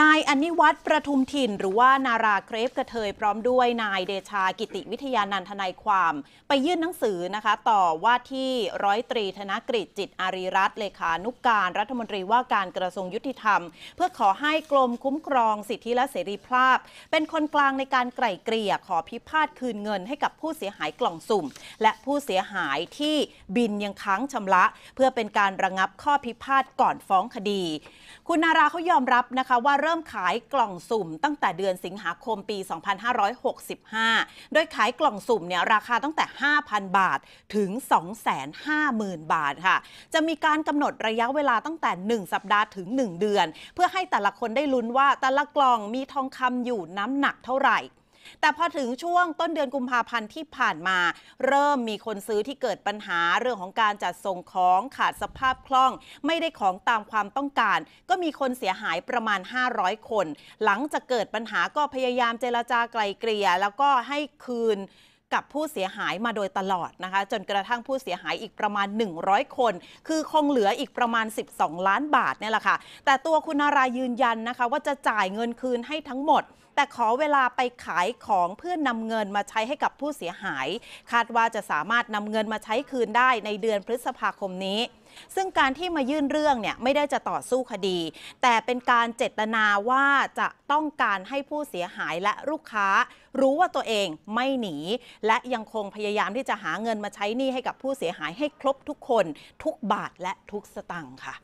นายอนิวัตรประทุมถิ่น หรือว่านาราเครฟกระเทยพร้อมด้วยนายเดชากิติวิทยานันทนายความ ไปยื่นหนังสือนะคะต่อว่าที่ร้อยตรีธนกฤษจิตอารีรัตเลขานุกการรัฐมนตรีว่าการกระทรวงยุติธรรม เพื่อขอให้กรมคุ้มครองสิทธิและเสรีภาพ เป็นคนกลางในการไกล่เกลี่ย ขอพิพาทคืนเงินให้กับผู้เสียหายกล่องสุ่มและผู้เสียหายที่บินยังค้างชำระ เพื่อเป็นการระงับข้อพิพาทก่อนฟ้องคดี คุณนาราเขายอมรับนะคะว่าเริ่มขายกล่องสุ่มตั้งแต่เดือนสิงหาคมปี 2565 โดยขายกล่องสุ่มเนี่ยราคาตั้งแต่ 5,000 บาทถึง 250,000 บาทค่ะ จะมีการกำหนดระยะเวลาตั้งแต่ 1 สัปดาห์ถึง 1 เดือน เพื่อให้แต่ละคนได้ลุ้นว่าแต่ละกล่องมีทองคำอยู่น้ำหนักเท่าไหร่แต่พอถึงช่วงต้นเดือนกุมภาพันธ์ที่ผ่านมา เริ่มมีคนซื้อที่เกิดปัญหาเรื่องของการจัดส่งของขาดสภาพคล่อง ไม่ได้ของตามความต้องการ ก็มีคนเสียหายประมาณ 500 คน หลังจากเกิดปัญหาก็พยายามเจรจาไกลเกลี่ยแล้วก็ให้คืนกับผู้เสียหายมาโดยตลอดนะคะ จนกระทั่งผู้เสียหายอีกประมาณ 100 คน คือคงเหลืออีกประมาณ 12 ล้านบาทเนี่ยแหละค่ะ แต่ตัวคุณนารายืนยันนะคะ ว่าจะจ่ายเงินคืนให้ทั้งหมด แต่ขอเวลาไปขายของเพื่อนนำเงินมาใช้ให้กับผู้เสียหาย คาดว่าจะสามารถนำเงินมาใช้คืนได้ในเดือนพฤษภาคมนี้ซึ่งการที่มายื่นเรื่องเนี่ย ไม่ได้จะต่อสู้คดี แต่เป็นการเจตนาว่าจะต้องการให้ผู้เสียหายและลูกค้า รู้ว่าตัวเองไม่หนีและยังคงพยายามที่จะหาเงินมาใช้หนี้ให้กับผู้เสียหายให้ครบทุกคน ทุกบาทและทุกสตังค์ค่ะ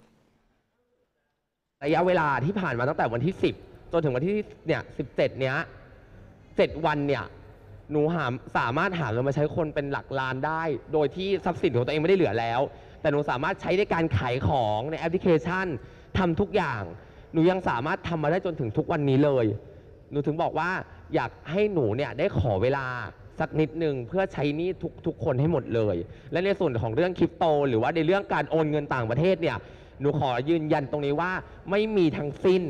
ระยะเวลาที่ผ่านมาตั้งแต่วันที่ 10จนถึงวันที่เนี่ย17 เนี้ย7วันเนี่ยหนูหาสามารถหาเงินมาใช้คนเป็นหลักล้านได้ โดยที่ทรัพย์สินของตัวเองไม่ได้เหลือแล้วแต่หนูสามารถใช้ในการขายของในแอปพลิเคชันทำทุกอย่างหนูยังสามารถทำมาได้จนถึงทุกวันนี้เลย หนูถึงบอกว่าอยากให้หนูเนี่ยได้ขอเวลา สักนิดหนึ่งเพื่อใช้นี้ทุกทุกคนให้หมดเลย และในส่วนของเรื่องคริปโต หรือว่าในเรื่องการโอนเงินต่างประเทศเนี่ยหนูขอยืนยันตรงนี้ว่าไม่มีทั้งสิ้น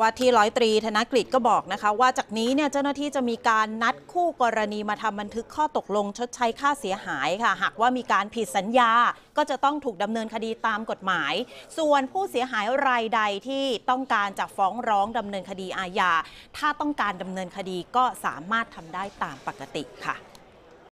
ว่าที่ร้อยตรีธนกฤษก็บอกนะคะ ว่าจากนี้เนี่ยเจ้าหน้าที่จะมีการนัดคู่กรณีมาทำบันทึกข้อตกลง ชดใช้ค่าเสียหายค่ะ หากว่ามีการผิดสัญญา ก็จะต้องถูกดำเนินคดีตามกฎหมาย ส่วนผู้เสียหายรายใดที่ต้องการจะฟ้องร้องดำเนินคดีอาญาถ้าต้องการดำเนินคดีก็สามารถทำได้ตามปกติค่ะ